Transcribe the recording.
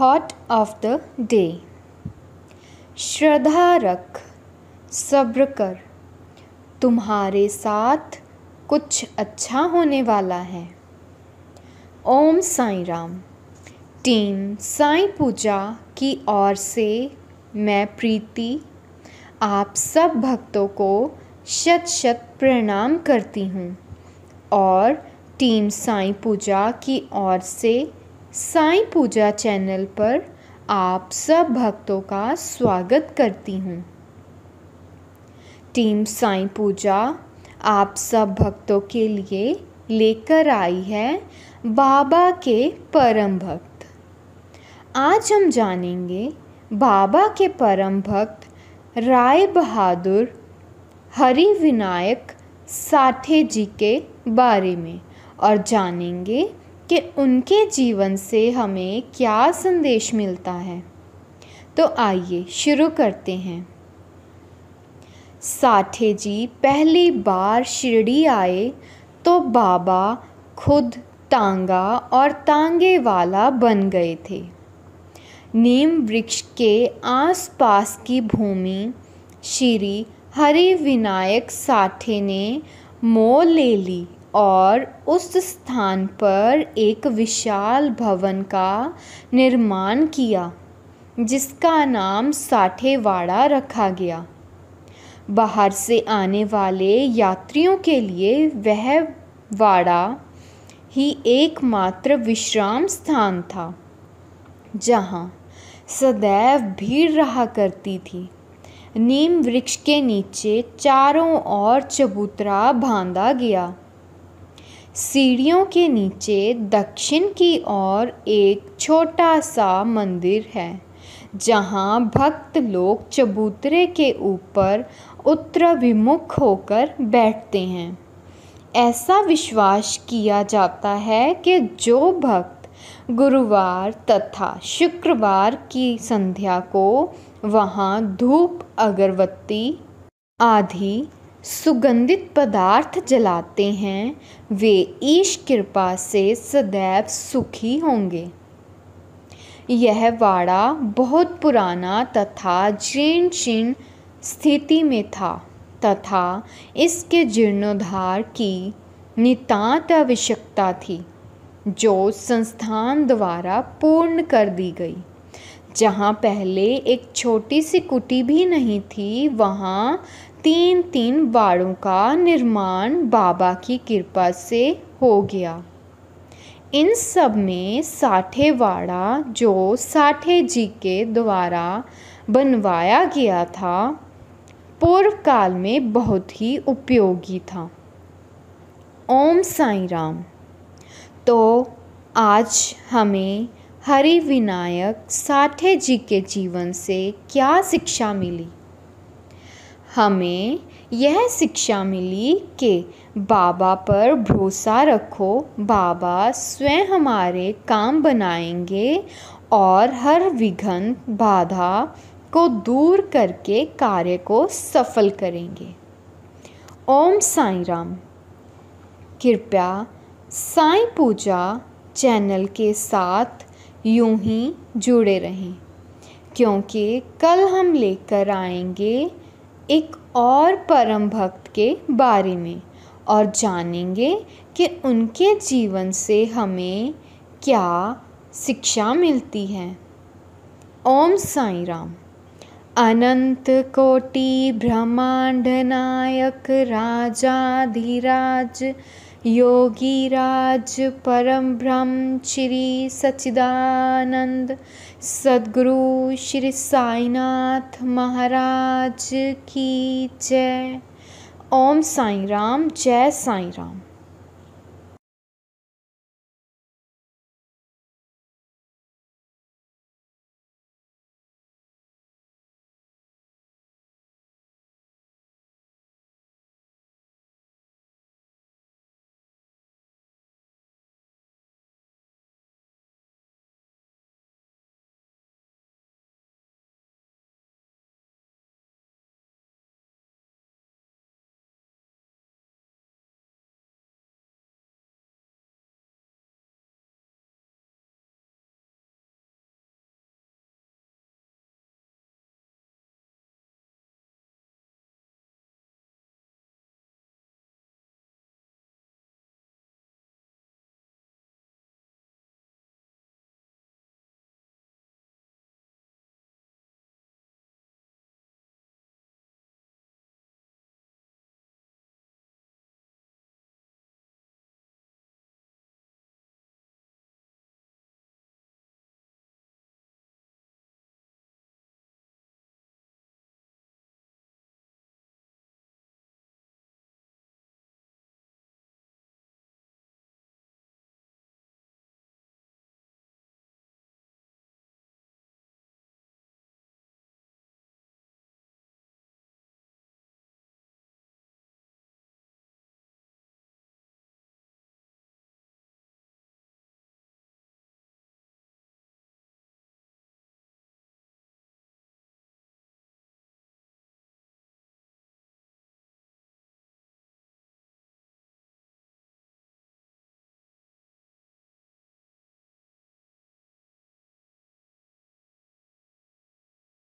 thought of the day श्रद्धा रख सब्र कर तुम्हारे साथ कुछ अच्छा होने वाला है ओम साई राम टीम साई पूजा की ओर से मैं प्रीति आप सब भक्तों को शत शत प्रणाम करती हूँ और टीम साई पूजा की ओर से साईं पूजा चैनल पर आप सब भक्तों का स्वागत करती हूँ टीम साईं पूजा आप सब भक्तों के लिए लेकर आई है बाबा के परम भक्त आज हम जानेंगे बाबा के परम भक्त राय बहादुर हरि विनायक साठे जी के बारे में और जानेंगे कि उनके जीवन से हमें क्या संदेश मिलता है तो आइए शुरू करते हैं साठे जी पहली बार शिरडी आए तो बाबा खुद तांगा और तांगे वाला बन गए थे नीम वृक्ष के आसपास की भूमि श्री हरि विनायक साठे ने मोल ले ली और उस स्थान पर एक विशाल भवन का निर्माण किया जिसका नाम साठेवाड़ा रखा गया बाहर से आने वाले यात्रियों के लिए वह वाड़ा ही एकमात्र विश्राम स्थान था जहाँ सदैव भीड़ रहा करती थी नीम वृक्ष के नीचे चारों ओर चबूतरा बांधा गया सीढ़ियों के नीचे दक्षिण की ओर एक छोटा सा मंदिर है जहाँ भक्त लोग चबूतरे के ऊपर उत्तराभिमुख होकर बैठते हैं ऐसा विश्वास किया जाता है कि जो भक्त गुरुवार तथा शुक्रवार की संध्या को वहाँ धूप अगरबत्ती आदि सुगंधित पदार्थ जलाते हैं वे ईश कृपा से सदैव सुखी होंगे यह वाड़ा बहुत पुराना तथा जीर्ण शीर्ण स्थिति में था तथा इसके जीर्णोद्धार की नितांत आवश्यकता थी जो संस्थान द्वारा पूर्ण कर दी गई जहाँ पहले एक छोटी सी कुटी भी नहीं थी वहाँ तीन तीन बाड़ों का निर्माण बाबा की कृपा से हो गया इन सब में साठे वाड़ा जो साठे जी के द्वारा बनवाया गया था पूर्व काल में बहुत ही उपयोगी था ओम साई राम तो आज हमें हरि विनायक साठे जी के जीवन से क्या शिक्षा मिली हमें यह शिक्षा मिली कि बाबा पर भरोसा रखो बाबा स्वयं हमारे काम बनाएंगे और हर विघ्न बाधा को दूर करके कार्य को सफल करेंगे ओम साई राम कृपया साई पूजा चैनल के साथ यूं ही जुड़े रहें क्योंकि कल हम लेकर आएंगे एक और परम भक्त के बारे में और जानेंगे कि उनके जीवन से हमें क्या शिक्षा मिलती है ओम साई राम अनंत कोटि ब्रह्मांड नायक राजाधिराज योगीराज परम ब्रह्म श्री सच्चिदानंद सदगुरु श्री साईनाथ महाराज की जय ओम साई राम जय साई राम